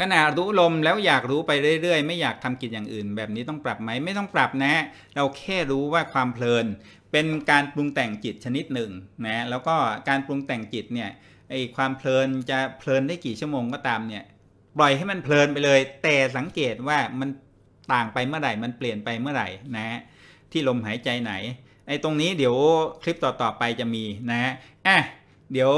ขณะรู้ลมแล้วอยากรู้ไปเรื่อย ๆ ไม่อยากทำกิจอย่างอื่น แบบนี้ต้องปรับไหมไม่ต้องปรับนะ เราแค่รู้ว่าความเพลินเป็นการปรุงแต่งจิตชนิดหนึ่งนะ แล้วก็การปรุงแต่งจิตเนี่ยไอความเพลินจะเพลินได้กี่ชั่วโมงก็ตามเนี่ยปล่อยให้มันเพลินไปเลย แต่สังเกตว่ามันต่างไปเมื่อไหร่มันเปลี่ยนไปเมื่อไหร่นะ ที่ลมหายใจไหนไอตรงนี้เดี๋ยวคลิปต่อๆไปจะมีนะอ่ะเดี๋ยว